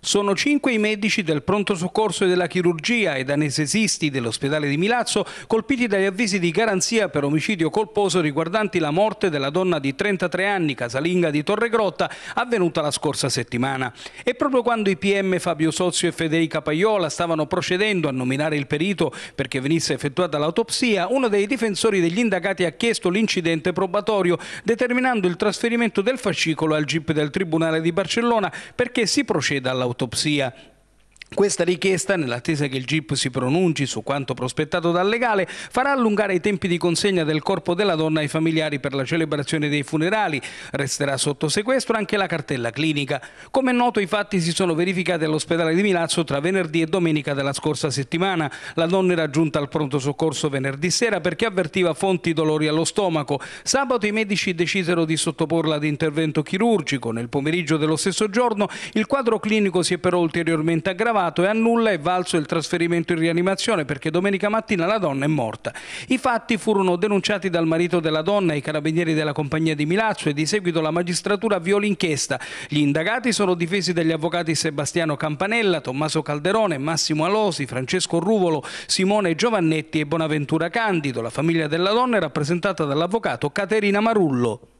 Sono cinque i medici del pronto soccorso e della chirurgia ed anestesisti dell'ospedale di Milazzo colpiti dagli avvisi di garanzia per omicidio colposo riguardanti la morte della donna di 33 anni, casalinga di Torregrotta, avvenuta la scorsa settimana. E proprio quando i PM Fabio Sozio e Federica Paiola stavano procedendo a nominare il perito perché venisse effettuata l'autopsia, uno dei difensori degli indagati ha chiesto l'incidente probatorio, determinando il trasferimento del fascicolo al GIP del Tribunale di Barcellona perché si proceda all'autopsia. autopsia Questa richiesta, nell'attesa che il GIP si pronunci su quanto prospettato dal legale, farà allungare i tempi di consegna del corpo della donna ai familiari per la celebrazione dei funerali. Resterà sotto sequestro anche la cartella clinica. Come è noto, i fatti si sono verificati all'ospedale di Milazzo tra venerdì e domenica della scorsa settimana. La donna era giunta al pronto soccorso venerdì sera perché avvertiva fonti dolori allo stomaco. Sabato i medici decisero di sottoporla ad intervento chirurgico. Nel pomeriggio dello stesso giorno il quadro clinico si è però ulteriormente aggravato Navato e a nulla è valso il trasferimento in rianimazione perché domenica mattina la donna è morta. I fatti furono denunciati dal marito della donna ai carabinieri della compagnia di Milazzo e di seguito la magistratura avviò l'inchiesta. Gli indagati sono difesi dagli avvocati Sebastiano Campanella, Tommaso Calderone, Massimo Alosi, Francesco Ruvolo, Simone Giovannetti e Bonaventura Candido. La famiglia della donna è rappresentata dall'avvocato Caterina Marullo.